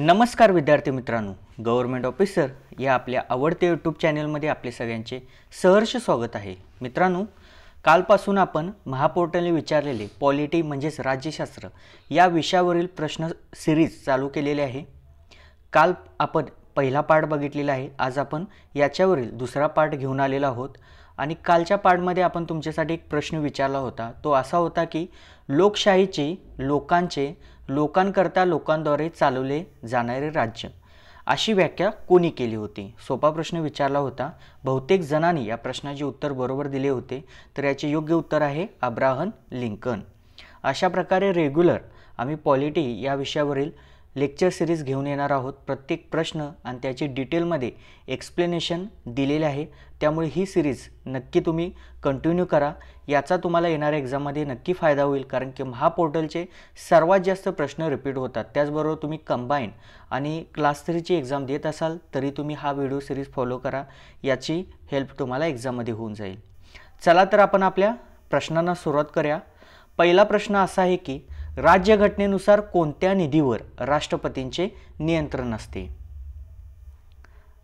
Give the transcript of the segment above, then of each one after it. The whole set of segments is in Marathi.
नमस्कार विद्यार्थी मित्रांनो गव्हर्मेंट ऑफिसर या आपल्या आवडत्या यूट्यूब चॅनेलमध्ये आपले सगळ्यांचे सहर्ष स्वागत आहे मित्रांनो कालपासून आपण महापोर्टलने विचारलेले पॉलिटी म्हणजेच राज्यशास्त्र या विषयावरील प्रश्न सिरीज चालू केलेले आहे काल आपण पहिला पार्ट बघितलेला आहे आज आपण याच्यावरील दुसरा पार्ट घेऊन आलेलो आहोत आणि कालच्या पार्टमध्ये आपण तुमच्यासाठी एक प्रश्न विचारला होता तो असा होता की लोकशाहीचे लोकांचे लोकांकरता लोकांद्वारे चालवले जाणारे राज्य अशी व्याख्या कोणी केली होती सोपा प्रश्न विचारला होता बहुतेक जणांनी या प्रश्नाचे उत्तर बरोबर दिले होते तर याचे योग्य उत्तर आहे अब्राहन लिंकन अशा प्रकारे रेग्युलर आम्ही पॉलिटी या विषयावरील लेक्चर सिरीज घेऊन येणार आहोत प्रत्येक प्रश्न आणि त्याचे डिटेलमध्ये एक्सप्लेनेशन दिलेले आहे त्यामुळे ही सिरीज नक्की तुम्ही कंटिन्यू करा याचा तुम्हाला येणाऱ्या एक्झाममध्ये नक्की फायदा होईल कारण की महापोर्टलचे सर्वात जास्त प्रश्न रिपीट होतात त्याचबरोबर तुम्ही कंबाईन आणि क्लास थ्रीची एक्झाम देत असाल तरी तुम्ही हा व्हिडिओ सिरीज फॉलो करा याची हेल्प तुम्हाला एक्झाममध्ये होऊन जाईल चला तर आपण आपल्या प्रश्नांना सुरुवात करूया पहिला प्रश्न असा आहे की राज्यघटनेनुसार कोणत्या निधीवर राष्ट्रपतींचे नियंत्रण असते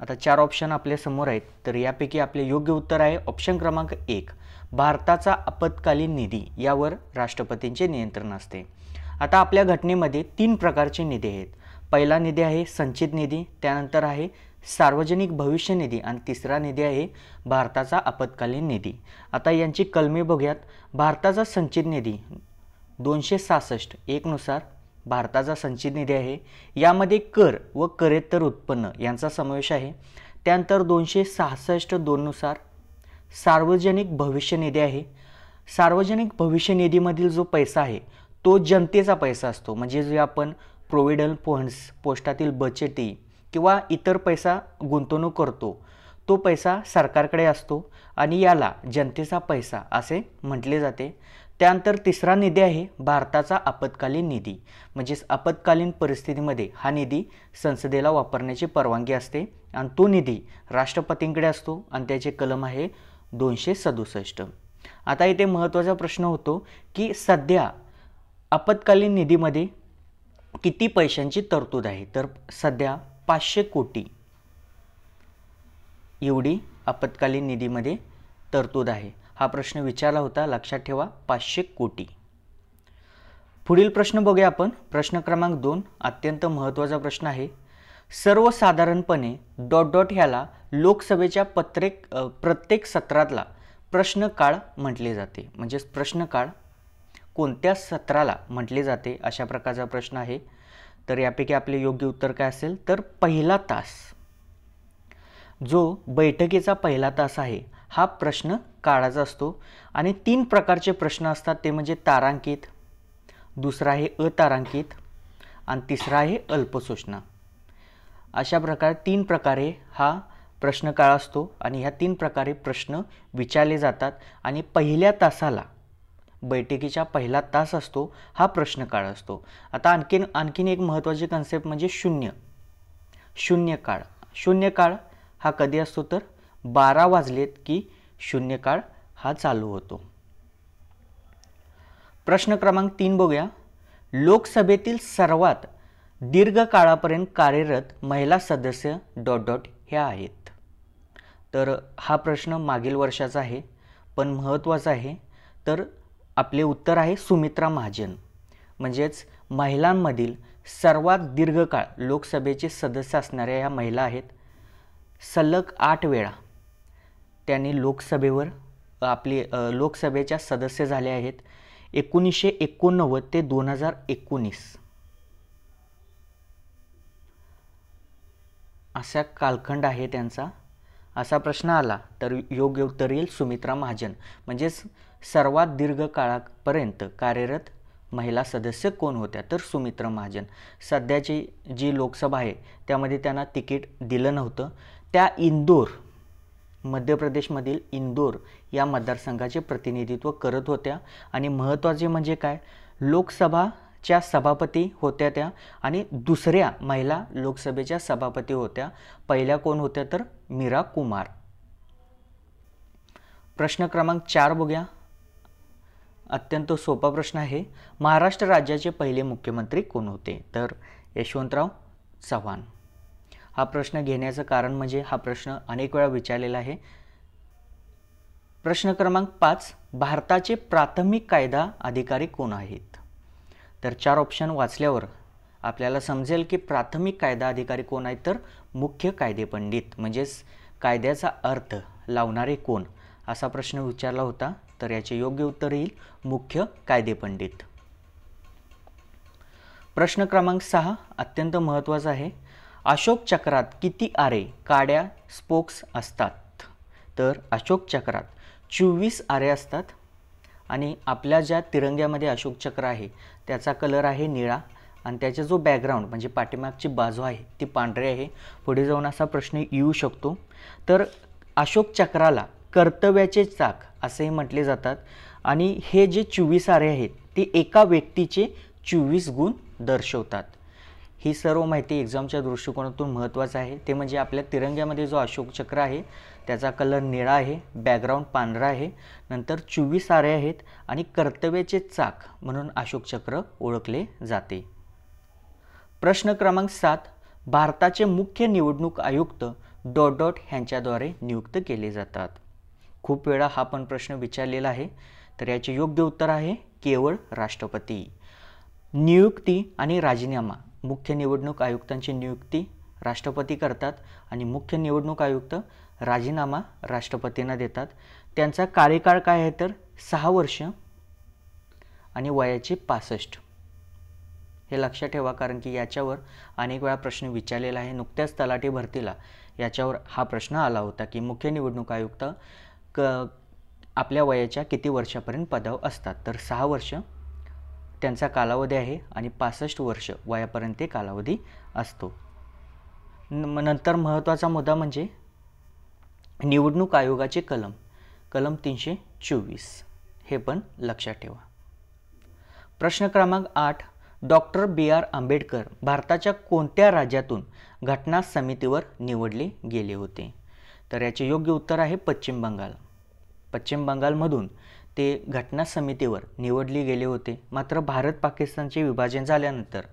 आता चार ऑप्शन आपल्या समोर आहेत तर यापैकी आपले योग्य उत्तर आहे ऑप्शन क्रमांक एक भारताचा आपत्कालीन निधी यावर राष्ट्रपतींचे नियंत्रण असते आता आपल्या घटनेमध्ये तीन प्रकारचे निधी आहेत पहिला निधी आहे संचित निधी त्यानंतर आहे सार्वजनिक भविष्य निधी आणि तिसरा निधी आहे भारताचा आपत्कालीन निधी आता यांची कलमे बघूयात भारताचा संचित निधी दोनशे सहासष्ट एकनुसार भारताचा संचित निधी आहे यामध्ये कर व करेत्तर उत्पन्न यांचा समावेश आहे त्यानंतर दोनशे सहासष्ट दोननुसार सार्वजनिक भविष्य निधी आहे सार्वजनिक भविष्य निधीमधील जो पैसा आहे तो जनतेचा पैसा असतो म्हणजे जे आपण प्रोव्हिडंट फंड्स पोस्टातील बचती किंवा इतर पैसा गुंतवणूक करतो तो पैसा सरकारकडे असतो आणि याला जनतेचा पैसा असे म्हटले जाते त्यानंतर तिसरा निधी आहे भारताचा आपत्कालीन निधी म्हणजेच आपत्कालीन परिस्थितीमध्ये हा निधी संसदेला वापरण्याची परवानगी असते आणि तो निधी राष्ट्रपतींकडे असतो आणि त्याचे कलम आहे दोनशे सदुसष्ट आता इथे महत्त्वाचा प्रश्न होतो की सध्या आपत्कालीन निधीमध्ये किती पैशांची तरतूद आहे तर सध्या पाचशे कोटी एवढी आपत्कालीन निधीमध्ये तरतूद आहे हा प्रश्न विचारला होता लक्षात ठेवा पाचशे कोटी पुढील प्रश्न बघूया आपण प्रश्न क्रमांक दोन अत्यंत महत्त्वाचा प्रश्न आहे सर्वसाधारणपणे डॉट डॉट ह्याला लोकसभेच्या पत्रेक प्रत्येक सत्रातला प्रश्न काळ म्हटले जाते म्हणजेच प्रश्न काळ कोणत्या सत्राला म्हटले जाते अशा प्रकारचा प्रश्न आहे तर यापैकी आपले योग्य उत्तर काय असेल तर पहिला तास जो बैठकीचा पहिला तास आहे हा प्रश्न काळाचा असतो आणि तीन प्रकारचे प्रश्न असतात ते म्हणजे तारांकित दुसरा आहे अतारांकित आणि तिसरा आहे अल्पसूचना अशा प्रकारे तीन प्रकारे हा प्रश्न काळ असतो आणि ह्या तीन प्रकारे प्रश्न विचारले जातात आणि पहिल्या तासाला बैठकीचा पहिला तास असतो हा प्रश्न काळ असतो आता आणखीन आणखीन एक महत्त्वाची कन्सेप्ट म्हणजे शून्य शून्य काळ शून्य काळ हा कधी असतो तर बारा वाजलेत की शून्यकाळ हा चालू होतो प्रश्न क्रमांक तीन बघूया लोकसभेतील सर्वात दीर्घ काळापर्यंत कार्यरत महिला सदस्य डॉट डॉट ह्या आहेत तर हा प्रश्न मागील वर्षाचा आहे पण महत्त्वाचा आहे तर आपले उत्तर आहे सुमित्रा महाजन म्हणजेच महिलांमधील सर्वात दीर्घकाळ लोकसभेचे सदस्य असणाऱ्या ह्या महिला आहेत सलग आठ वेळा त्यांनी लोकसभेवर आपले लोकसभेच्या सदस्य झाले आहेत एकोणीसशे एकोणनव्वद ते दोन हजार एकोणीस असा कालखंड आहे त्यांचा असा प्रश्न आला तर योग्य उत्तर येईल सुमित्रा महाजन म्हणजेच सर्वात दीर्घ काळापर्यंत कार्यरत महिला सदस्य कोण होत्या तर सुमित्रा महाजन सध्याची जी लोकसभा आहे त्यामध्ये त्यांना तिकीट दिलं नव्हतं त्या इंदोर मध्य प्रदेशमधील इंदोर या मतदारसंघाचे प्रतिनिधित्व करत होत्या आणि महत्त्वाचे म्हणजे काय लोकसभाच्या सभापती होत्या त्या आणि दुसऱ्या महिला लोकसभेच्या सभापती होत्या पहिल्या कोण होत्या तर मीरा कुमार प्रश्न क्रमांक चार बघूया अत्यंत सोपा प्रश्न आहे महाराष्ट्र राज्याचे पहिले मुख्यमंत्री कोण होते तर यशवंतराव चव्हाण हा प्रश्न घेण्याचं कारण म्हणजे हा प्रश्न अनेक वेळा विचारलेला आहे प्रश्न क्रमांक पाच भारताचे प्राथमिक कायदा अधिकारी कोण आहेत तर चार ऑप्शन वाचल्यावर आपल्याला समजेल की प्राथमिक कायदा अधिकारी कोण आहेत तर मुख्य कायदे पंडित म्हणजेच कायद्याचा अर्थ लावणारे कोण असा प्रश्न विचारला होता तर याचे योग्य उत्तर येईल मुख्य कायदे पंडित प्रश्न क्रमांक सहा अत्यंत महत्त्वाचा आहे अशोक चक्रात किती आरे काड्या स्पोक्स असतात तर अशोक चक्रात चोवीस आरे असतात आणि आपल्या ज्या तिरंग्यामध्ये अशोक चक्र आहे त्याचा कलर आहे निळा आणि त्याचा जो बॅकग्राऊंड म्हणजे पाठीमागची बाजू आहे ती पांढरी आहे पुढे जाऊन असा प्रश्न येऊ शकतो तर अशोक चक्राला कर्तव्याचे चाक असेही म्हटले जातात आणि हे जे चोवीस आरे आहेत ते एका व्यक्तीचे चोवीस गुण दर्शवतात ही सर्व माहिती एक्झामच्या दृष्टिकोनातून महत्त्वाचं आहे ते म्हणजे आपल्या तिरंग्यामध्ये जो अशोक चक्र आहे त्याचा कलर निळा आहे बॅकग्राऊंड पांढरा आहे नंतर चोवीस आरे आहेत आणि कर्तव्याचे चाक म्हणून अशोक चक्र ओळखले जाते प्रश्न क्रमांक सात भारताचे मुख्य निवडणूक आयुक्त डॉट डॉट ह्यांच्याद्वारे नियुक्त केले जातात खूप वेळा हा पण प्रश्न विचारलेला आहे तर याचे योग्य उत्तर आहे केवळ राष्ट्रपती नियुक्ती आणि राजीनामा मुख्य निवडणूक आयुक्तांची नियुक्ती राष्ट्रपती करतात आणि मुख्य निवडणूक आयुक्त राजीनामा राष्ट्रपतींना देतात त्यांचा कार्यकाळ काय आहे तर सहा वर्ष आणि वयाची पासष्ट हे लक्षात ठेवा कारण की याच्यावर अनेक वेळा प्रश्न विचारलेला आहे नुकत्याच तलाठी भरतीला याच्यावर हा प्रश्न आला होता की मुख्य निवडणूक आयुक्त क आपल्या वयाच्या किती वर्षापर्यंत पदावर असतात तर सहा वर्ष त्यांचा कालावधी आहे आणि पासष्ट वर्ष वयापर्यंत कालावधी असतो नंतर महत्त्वाचा मुद्दा म्हणजे निवडणूक आयोगाचे कलम कलम तीनशे चोवीस हे पण लक्षात ठेवा प्रश्न क्रमांक आठ डॉक्टर बी आर आंबेडकर भारताच्या कोणत्या राज्यातून घटना समितीवर निवडले गेले होते तर याचे योग्य उत्तर आहे पश्चिम बंगाल पश्चिम बंगालमधून ते घटना समितीवर निवडले गेले होते मात्र भारत पाकिस्तानचे विभाजन झाल्यानंतर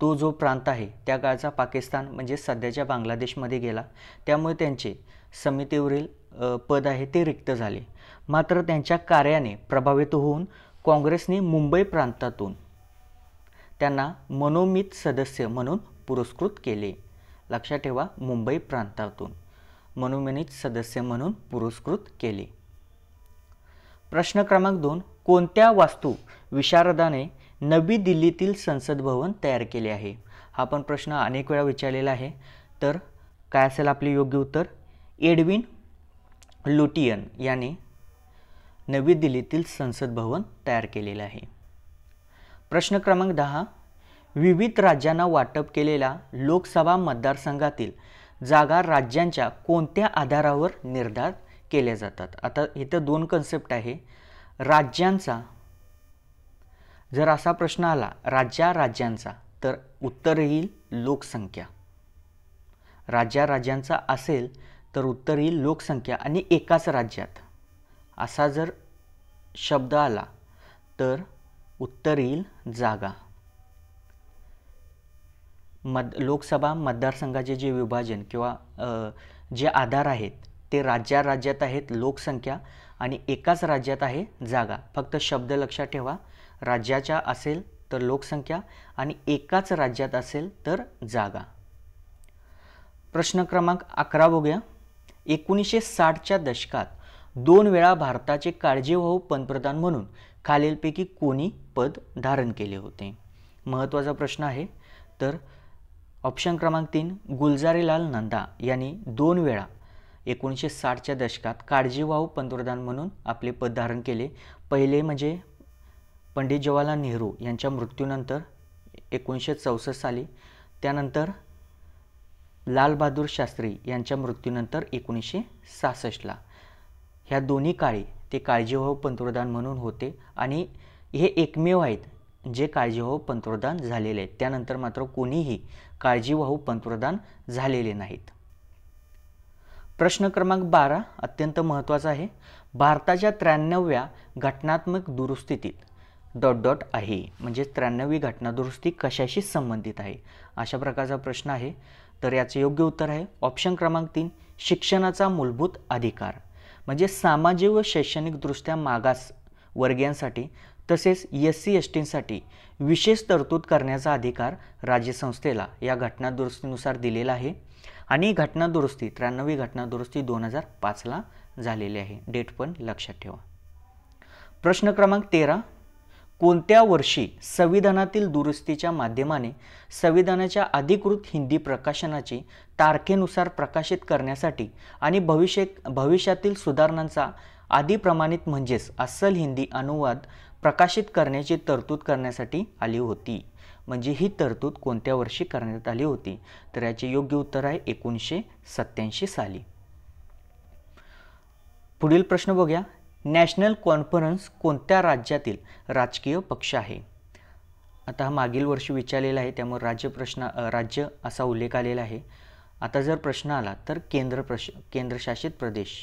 तो जो प्रांत आहे त्या काळचा पाकिस्तान म्हणजे सध्याच्या बांगलादेशमध्ये गेला त्यामुळे त्यांचे समितीवरील पद आहे ते रिक्त झाले मात्र त्यांच्या कार्याने प्रभावित होऊन काँग्रेसने मुंबई प्रांतातून त्यांना मनोमित सदस्य म्हणून पुरस्कृत केले लक्षात ठेवा मुंबई प्रांतातून मनोमित सदस्य म्हणून पुरस्कृत केले प्रश्न क्रमांक दोन कोणत्या वास्तू विशारदाने नवी दिल्लीतील संसद भवन तयार केले आहे हा पण प्रश्न अनेक वेळा विचारलेला आहे तर काय असेल आपले योग्य उत्तर एडविन लुटियन याने नवी दिल्लीतील संसद भवन तयार केलेलं आहे प्रश्न क्रमांक दहा विविध राज्यांना वाटप केलेला लोकसभा मतदारसंघातील जागा राज्यांच्या कोणत्या आधारावर निर्धार केल्या जातात आता इथं दोन कन्सेप्ट आहे राज्यांचा जर असा प्रश्न आला राज्या राज्यांचा तर उत्तर येईल लोकसंख्या राज्या राज्यांचा असेल तर उत्तर येईल लोकसंख्या आणि एकाच राज्यात असा जर शब्द आला तर उत्तर येईल जागा मद लोकसभा मतदारसंघाचे जे विभाजन किंवा जे आधार आहेत ते राज्या राज्यात आहेत लोकसंख्या आणि एकाच राज्यात आहे जागा फक्त शब्द लक्षात ठेवा राज्याच्या असेल तर लोकसंख्या आणि एकाच राज्यात असेल तर जागा प्रश्न क्रमांक अकरा बघूया एकोणीसशे साठच्या दशकात दोन वेळा भारताचे काळजीवाहू पंतप्रधान म्हणून खालीलपैकी कोणी पद धारण केले होते महत्त्वाचा प्रश्न आहे तर ऑप्शन क्रमांक तीन गुलजारीलाल नंदा यांनी दोन वेळा एकोणीसशे साठच्या दशकात काळजीवाहू पंतप्रधान म्हणून आपले पद धारण केले पहिले म्हणजे पंडित जवाहरलाल नेहरू यांच्या मृत्यूनंतर एकोणीसशे चौसष्ट साली त्यानंतर लालबहादूर शास्त्री यांच्या मृत्यूनंतर एकोणीसशे सहासष्टला ह्या दोन्ही काळी ते काळजीवाहू पंतप्रधान म्हणून होते आणि हे एकमेव आहेत जे काळजीवाहू पंतप्रधान झालेले आहेत त्यानंतर मात्र कोणीही काळजीवाहू पंतप्रधान झालेले नाहीत प्रश्न क्रमांक बारा अत्यंत महत्त्वाचा आहे भारताच्या त्र्याण्णव्या घटनात्मक दुरुस्तीत डॉट डॉट आहे म्हणजे त्र्याण्णवी घटनादुरुस्ती कशाशी संबंधित आहे अशा प्रकारचा प्रश्न आहे तर याचं योग्य उत्तर आहे ऑप्शन क्रमांक तीन शिक्षणाचा मूलभूत अधिकार म्हणजे सामाजिक व शैक्षणिकदृष्ट्या मागास वर्गीयांसाठी तसेच एस सी एस टींसाठी विशेष तरतूद करण्याचा अधिकार राज्यसंस्थेला या घटनादुरुस्तीनुसार दिलेला आहे आणि घटना दुरुस्ती त्र्याण्णवी घटना दुरुस्ती दोन हजार पाचला झालेली आहे डेट पण लक्षात ठेवा प्रश्न क्रमांक तेरा कोणत्या वर्षी संविधानातील दुरुस्तीच्या माध्यमाने संविधानाच्या अधिकृत हिंदी प्रकाशनाची तारखेनुसार प्रकाशित करण्यासाठी आणि भविष्य भविष्यातील सुधारणांचा आधीप्रमाणित म्हणजेच अस्सल हिंदी अनुवाद प्रकाशित करण्याची तरतूद करण्यासाठी आली होती म्हणजे ही तरतूद कोणत्या वर्षी करण्यात आली होती तर याचे योग्य उत्तर आहे एकोणीसशे सत्याऐंशी साली पुढील प्रश्न बघूया नॅशनल कॉन्फरन्स कोणत्या राज्यातील राजकीय पक्ष आहे आता हा मागील वर्षी विचारलेला आहे त्यामुळे राज्य प्रश्न राज्य असा उल्लेख आलेला आहे आता जर प्रश्न आला तर केंद्र प्रश केंद्रशासित प्रदेश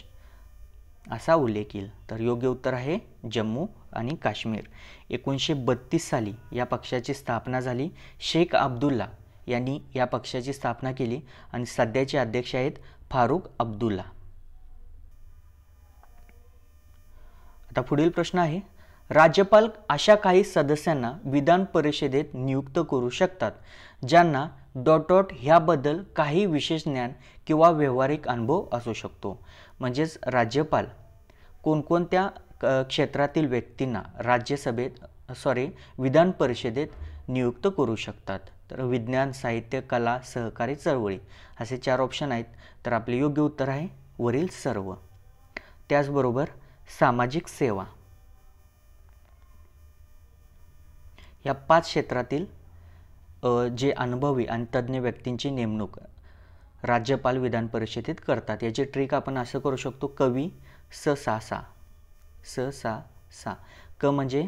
असा उल्लेख येईल तर योग्य उत्तर आहे जम्मू आणि काश्मीर एकोणीसशे बत्तीस साली या पक्षाची स्थापना झाली शेख अब्दुल्ला यांनी या पक्षाची स्थापना केली आणि सध्याचे अध्यक्ष आहेत फारूक अब्दुल्ला आता पुढील प्रश्न आहे राज्यपाल अशा काही सदस्यांना विधान परिषदेत नियुक्त करू शकतात ज्यांना डॉट डॉट ह्याबद्दल काही विशेष ज्ञान किंवा व्यवहारिक अनुभव असू शकतो म्हणजेच राज्यपाल कोणकोणत्या क्षेत्रातील व्यक्तींना राज्यसभेत सॉरी विधान परिषदेत नियुक्त करू शकतात तर विज्ञान साहित्य कला सहकारी चळवळी असे चार ऑप्शन आहेत तर आपले योग्य उत्तर आहे वरील सर्व त्याचबरोबर सामाजिक सेवा या पाच क्षेत्रातील जे अनुभवी आणि तज्ज्ञ व्यक्तींची नेमणूक राज्यपाल विधान परिषदेत करतात याची ट्रिक आपण असं करू शकतो कवी स सा सा स सा सा क म्हणजे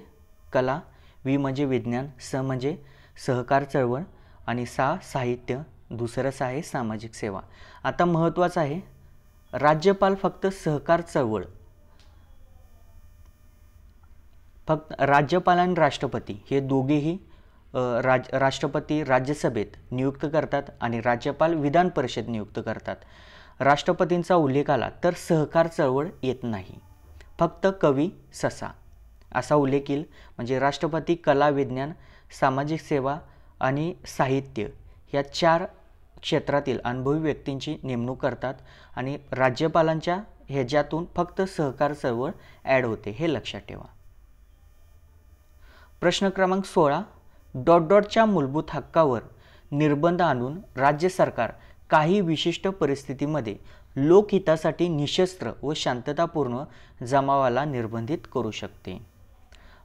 कला वि म्हणजे विज्ञान स म्हणजे सहकार चळवळ आणि सा साहित्य दुसरंच आहे सामाजिक सेवा आता महत्त्वाचं आहे राज्यपाल फक्त सहकार चळवळ फक्त राज्यपाल आणि राष्ट्रपती हे दोघेही राज राष्ट्रपती राज्यसभेत नियुक्त करतात आणि राज्यपाल विधान परिषद नियुक्त करतात राष्ट्रपतींचा उल्लेख आला तर सहकार चळवळ येत नाही फक्त कवी ससा असा उल्लेख येईल म्हणजे राष्ट्रपती कला विज्ञान सामाजिक सेवा आणि साहित्य या चार क्षेत्रातील अनुभवी व्यक्तींची नेमणूक करतात आणि राज्यपालांच्या ह्याच्यातून फक्त सहकार चळवळ ॲड होते हे लक्षात ठेवा प्रश्न क्रमांक सोळा डॉट डॉटच्या मूलभूत हक्कावर निर्बंध आणून राज्य सरकार काही विशिष्ट परिस्थितीमध्ये लोकहितासाठी निशस्त्र व शांततापूर्ण जमावाला निर्बंधित करू शकते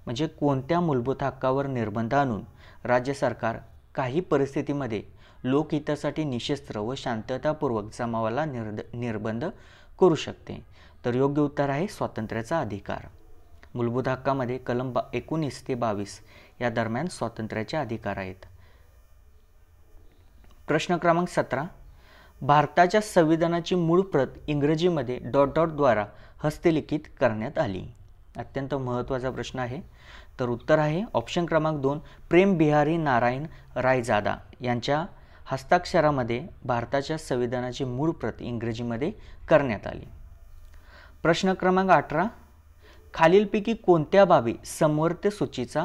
म्हणजे कोणत्या मूलभूत हक्कावर निर्बंध आणून राज्य सरकार काही परिस्थितीमध्ये लोकहितासाठी निशस्त्र व शांततापूर्वक जमावाला निर्द निर्बंध करू शकते तर योग्य उत्तर आहे स्वातंत्र्याचा अधिकार मूलभूत हक्कामध्ये कलम बा एकोणीस ते बावीस या दरम्यान स्वातंत्र्याचे अधिकार आहेत प्रश्न क्रमांक सतरा भारताच्या संविधानाची मूळ प्रत इंग्रजीमध्ये डॉट डॉटद्वारा हस्तलिखित करण्यात आली अत्यंत महत्त्वाचा प्रश्न आहे तर उत्तर आहे ऑप्शन क्रमांक दोन प्रेम बिहारी नारायण रायजादा यांच्या हस्ताक्षरामध्ये भारताच्या संविधानाची मूळ प्रत इंग्रजीमध्ये करण्यात आली प्रश्न क्रमांक अठरा खालीलपैकी कोणत्या बाबी समवर्त सूचीचा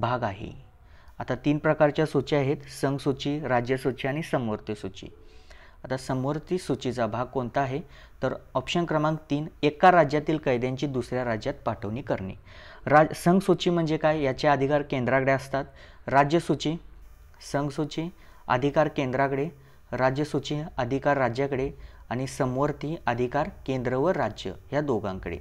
भाग आहे आता तीन प्रकारच्या सूची आहेत संघसूची राज्यसूची आणि समवर्ती सूची आता समवर्ती सूचीचा भाग कोणता आहे तर ऑप्शन क्रमांक तीन एका राज्यातील कैद्यांची दुसऱ्या राज्यात पाठवणी करणे राज संघसूची म्हणजे काय याचे अधिकार केंद्राकडे असतात राज्यसूची संघसूची अधिकार केंद्राकडे राज्यसूची अधिकार राज्याकडे आणि समवर्ती अधिकार केंद्र व राज्य ह्या दोघांकडे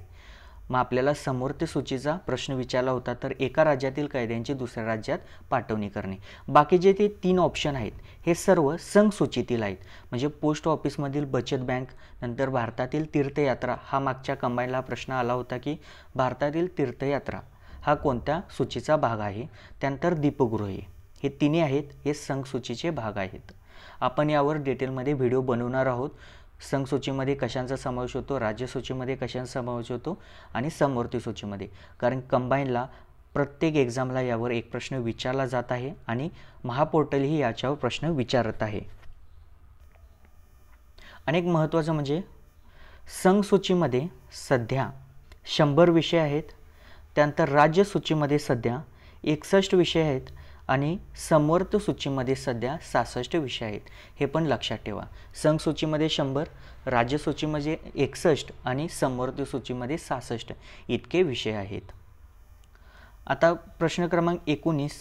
मग आपल्याला समोर ते सूचीचा प्रश्न विचारला होता तर एका राज्यातील कैद्यांची दुसऱ्या राज्यात पाठवणी करणे बाकी जे ते तीन ऑप्शन आहेत हे सर्व संघ सूचीतील आहेत म्हणजे पोस्ट ऑफिसमधील बचत बँक नंतर भारतातील तीर्थयात्रा हा मागच्या कमाईला प्रश्न आला होता की भारतातील तीर्थयात्रा हा कोणत्या सूचीचा भाग आहे त्यानंतर दीपगृहे हे तिन्ही आहेत हे संघ सूचीचे भाग आहेत आपण यावर डिटेलमध्ये व्हिडिओ बनवणार आहोत संघसूचीमध्ये कशांचा समावेश होतो राज्यसूचीमध्ये कशांचा समावेश होतो आणि समवर्ती सूचीमध्ये कारण कंबाईनला प्रत्येक एक्झामला यावर एक प्रश्न विचारला जात आहे आणि महापोर्टलही याच्यावर प्रश्न विचारत आहे अनेक महत्त्वाचं म्हणजे संघसूचीमध्ये सध्या शंभर विषय आहेत त्यानंतर राज्यसूचीमध्ये सध्या एकसष्ट विषय आहेत आणि समर्थ सूचीमध्ये सध्या सहासष्ट विषय आहेत हे पण लक्षात ठेवा संघ सूचीमध्ये शंभर राज्यसूचीमध्ये एकसष्ट आणि समर्थ सूचीमध्ये सहासष्ट इतके विषय आहेत आता प्रश्न क्रमांक एकोणीस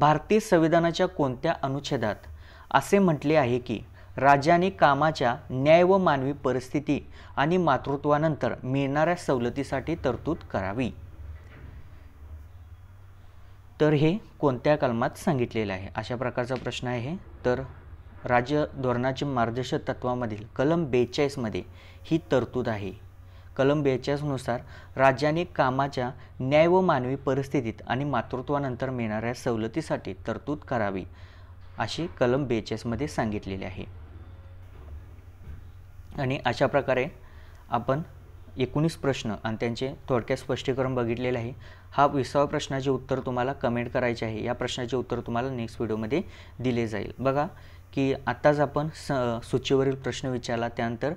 भारतीय संविधानाच्या कोणत्या अनुच्छेदात असे म्हटले आहे की राज्याने कामाच्या न्याय व मानवी परिस्थिती आणि मातृत्वानंतर मिळणाऱ्या सवलतीसाठी तरतूद करावी तर हे कोणत्या कलमात सांगितलेलं आहे अशा प्रकारचा प्रश्न आहे तर राज्य धोरणाची मार्गदर्शक तत्वामधील कलम बेचाळीसमध्ये ही तरतूद आहे कलम बेचाळीसनुसार राज्याने कामाच्या न्याय व मानवी परिस्थितीत आणि मातृत्वानंतर मिळणाऱ्या सवलतीसाठी तरतूद करावी अशी कलम बेचाळीसमध्ये सांगितलेली आहे आणि अशा प्रकारे आपण एकोणीस प्रश्न आणि त्यांचे थोडक्यात स्पष्टीकरण बघितलेलं आहे हा विसावा प्रश्नाचे उत्तर तुम्हाला कमेंट करायचे आहे या प्रश्नाचे उत्तर तुम्हाला नेक्स्ट व्हिडिओमध्ये दिले जाईल बघा की आत्ताच आपण स सूचीवरील प्रश्न विचारला त्यानंतर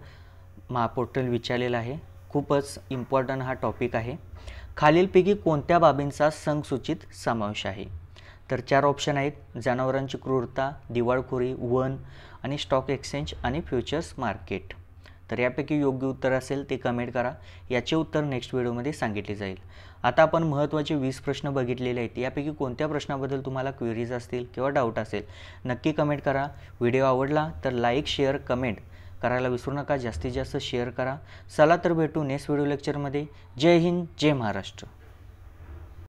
महापोर्टल विचारलेला आहे खूपच इम्पॉर्टंट हा टॉपिक आहे खालीलपैकी कोणत्या बाबींचा संघसूचित समावेश आहे तर चार ऑप्शन आहेत जनावरांची क्रूरता दिवाळखोरी वन आणि स्टॉक एक्सचेंज आणि फ्युचर्स मार्केट तर यापैकी योग्य उत्तर असेल ते कमेंट करा याचे उत्तर नेक्स्ट व्हिडिओमध्ये सांगितले जाईल आता आपण महत्त्वाचे वीस प्रश्न बघितलेले आहेत यापैकी कोणत्या प्रश्नाबद्दल तुम्हाला क्वेरीज असतील किंवा डाऊट असेल नक्की कमेंट करा व्हिडिओ आवडला तर लाईक शेअर कमेंट करायला विसरू नका जास्तीत जास्त शेअर करा चला तर भेटू नेक्स्ट व्हिडिओ लेक्चरमध्ये जय हिंद जय महाराष्ट्र